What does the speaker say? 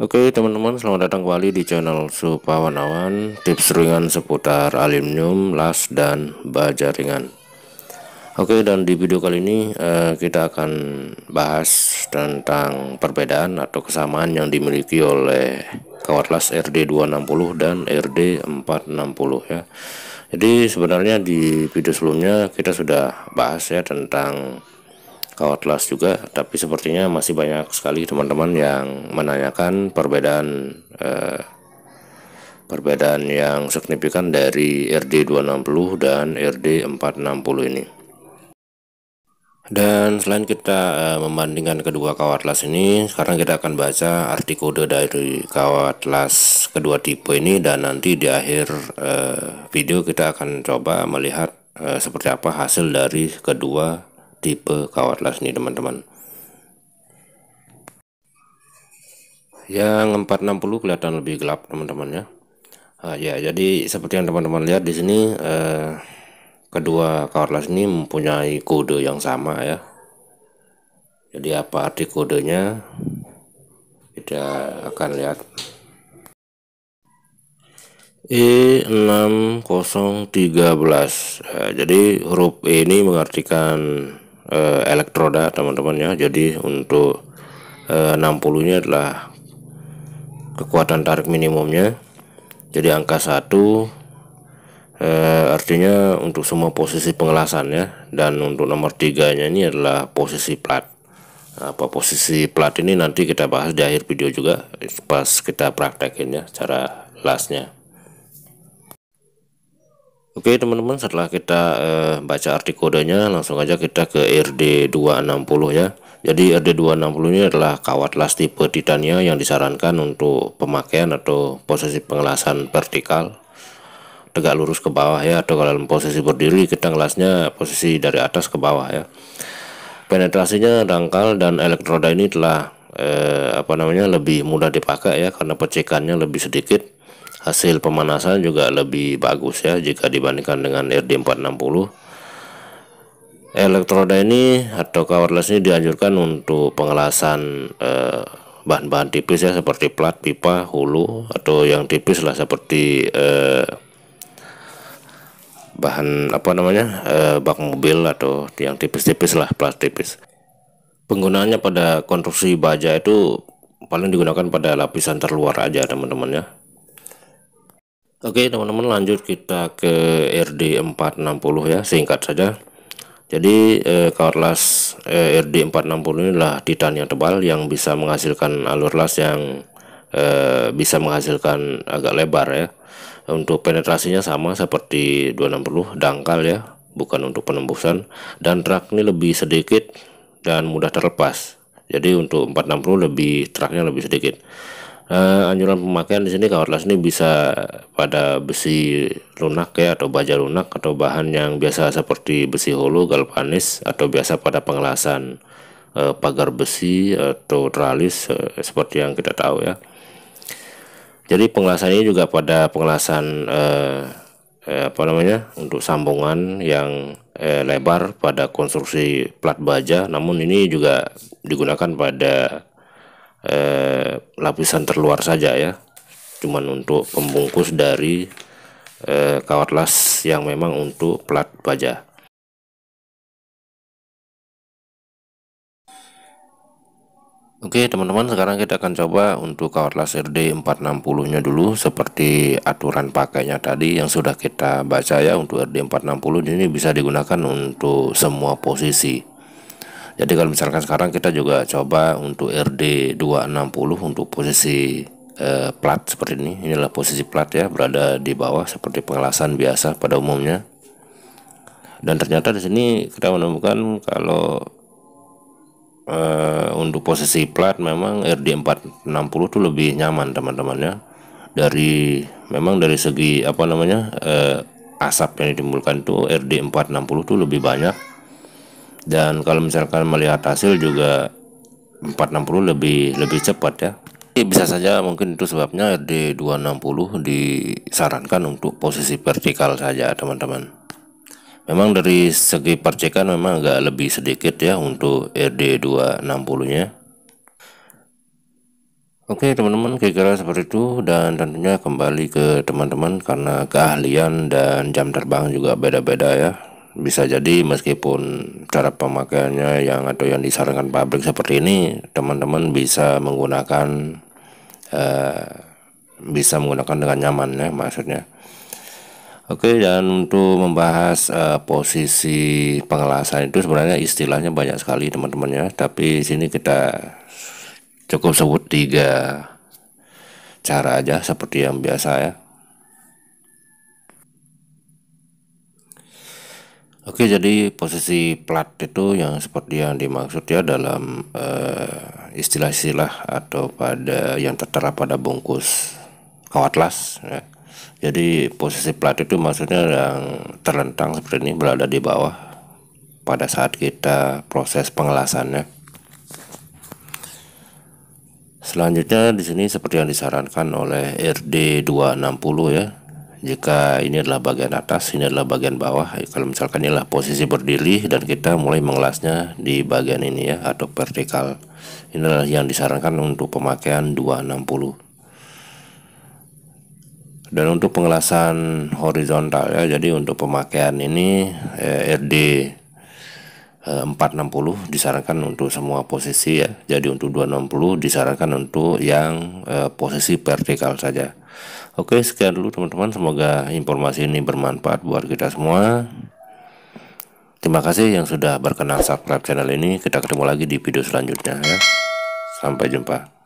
Oke teman-teman selamat datang kembali di channel Supawanawan Tips ringan seputar aluminium, las, dan baja ringan Oke dan di video kali ini eh, kita akan bahas tentang perbedaan atau kesamaan yang dimiliki oleh kawat las RD260 dan RD460 ya Jadi sebenarnya di video sebelumnya kita sudah bahas ya tentang kawat las juga tapi sepertinya masih banyak sekali teman-teman yang menanyakan perbedaan eh, perbedaan yang signifikan dari RD260 dan RD460 ini dan selain kita eh, membandingkan kedua kawat las ini sekarang kita akan baca arti kode dari kawat las kedua tipe ini dan nanti di akhir eh, video kita akan coba melihat eh, seperti apa hasil dari kedua tipe cordless nih teman-teman yang 460 kelihatan lebih gelap teman-teman ya nah, ya jadi seperti yang teman-teman lihat di sini eh, kedua cordless ini mempunyai kode yang sama ya jadi apa arti kodenya kita akan lihat E6013 nah, eh, jadi huruf E ini mengartikan uh, elektroda teman-teman ya jadi untuk uh, 60 nya adalah kekuatan tarik minimumnya jadi angka 1 uh, eh, artinya untuk semua posisi pengelasan ya dan untuk nomor tiganya ini adalah posisi plat apa posisi plat ini nanti kita bahas di akhir video juga pas kita praktekin ya cara lasnya Oke teman-teman setelah kita eh, baca arti kodenya langsung aja kita ke RD260 ya Jadi RD260 ini adalah kawat las tipe titania yang disarankan untuk pemakaian atau posisi pengelasan vertikal Tegak lurus ke bawah ya atau kalau dalam posisi berdiri kita ngelasnya posisi dari atas ke bawah ya Penetrasinya dangkal dan elektroda ini telah eh, apa namanya lebih mudah dipakai ya karena pecekannya lebih sedikit hasil pemanasan juga lebih bagus ya jika dibandingkan dengan RD460 elektroda ini atau cordless ini dianjurkan untuk pengelasan eh, bahan-bahan eh, tipis ya seperti plat, pipa, hulu atau yang tipis lah seperti eh, bahan apa namanya eh, bak mobil atau yang tipis-tipis lah plat tipis penggunaannya pada konstruksi baja itu paling digunakan pada lapisan terluar aja teman-teman ya Oke teman-teman lanjut kita ke RD460 ya singkat saja jadi eh, kawat las eh, RD460 inilah titan yang tebal yang bisa menghasilkan alur las yang eh, bisa menghasilkan agak lebar ya untuk penetrasinya sama seperti 260 dangkal ya bukan untuk penembusan dan truk ini lebih sedikit dan mudah terlepas jadi untuk 460 lebih truknya lebih sedikit Uh, anjuran pemakaian di sini kawat las ini bisa pada besi lunak ya atau baja lunak atau bahan yang biasa seperti besi hulu, galvanis atau biasa pada pengelasan uh, pagar besi atau tralis uh, seperti yang kita tahu ya. Jadi pengelasannya juga pada pengelasan uh, eh, apa namanya untuk sambungan yang eh, lebar pada konstruksi plat baja, namun ini juga digunakan pada eh, lapisan terluar saja ya cuman untuk pembungkus dari eh, kawat las yang memang untuk plat baja Oke teman-teman sekarang kita akan coba untuk kawat las RD 460 nya dulu seperti aturan pakainya tadi yang sudah kita baca ya untuk RD 460 ini bisa digunakan untuk semua posisi jadi kalau misalkan sekarang kita juga coba untuk RD 260 untuk posisi eh, plat seperti ini inilah posisi plat ya berada di bawah seperti pengelasan biasa pada umumnya dan ternyata di sini kita menemukan kalau eh, untuk posisi plat memang RD 460 itu lebih nyaman teman-teman ya dari memang dari segi apa namanya eh, asap yang ditimbulkan itu RD 460 itu lebih banyak dan kalau misalkan melihat hasil juga 460 lebih lebih cepat ya bisa saja mungkin itu sebabnya D260 disarankan untuk posisi vertikal saja teman-teman memang dari segi percikan memang agak lebih sedikit ya untuk RD260 nya Oke teman-teman kira-kira seperti itu dan tentunya kembali ke teman-teman karena keahlian dan jam terbang juga beda-beda ya bisa jadi meskipun cara pemakaiannya yang atau yang disarankan pabrik seperti ini teman-teman bisa menggunakan uh, bisa menggunakan dengan nyaman ya maksudnya Oke dan untuk membahas uh, posisi pengelasan itu sebenarnya istilahnya banyak sekali teman-teman ya tapi sini kita cukup sebut tiga cara aja seperti yang biasa ya Oke, jadi posisi plat itu yang seperti yang dimaksud ya dalam eh, istilah-istilah eh, atau pada yang tertera pada bungkus kawatlas. Ya. Jadi posisi plat itu maksudnya yang terlentang seperti ini berada di bawah pada saat kita proses pengelasannya. Selanjutnya di sini seperti yang disarankan oleh RD 260 ya jika ini adalah bagian atas ini adalah bagian bawah ya, kalau misalkan inilah posisi berdiri dan kita mulai mengelasnya di bagian ini ya atau vertikal ini adalah yang disarankan untuk pemakaian 260 dan untuk pengelasan horizontal ya jadi untuk pemakaian ini eh, RD 460 eh, disarankan untuk semua posisi ya. Jadi untuk 260 disarankan untuk yang eh, posisi vertikal saja. Oke, sekian dulu teman-teman. Semoga informasi ini bermanfaat buat kita semua. Terima kasih yang sudah berkenan subscribe channel ini. Kita ketemu lagi di video selanjutnya ya. Sampai jumpa.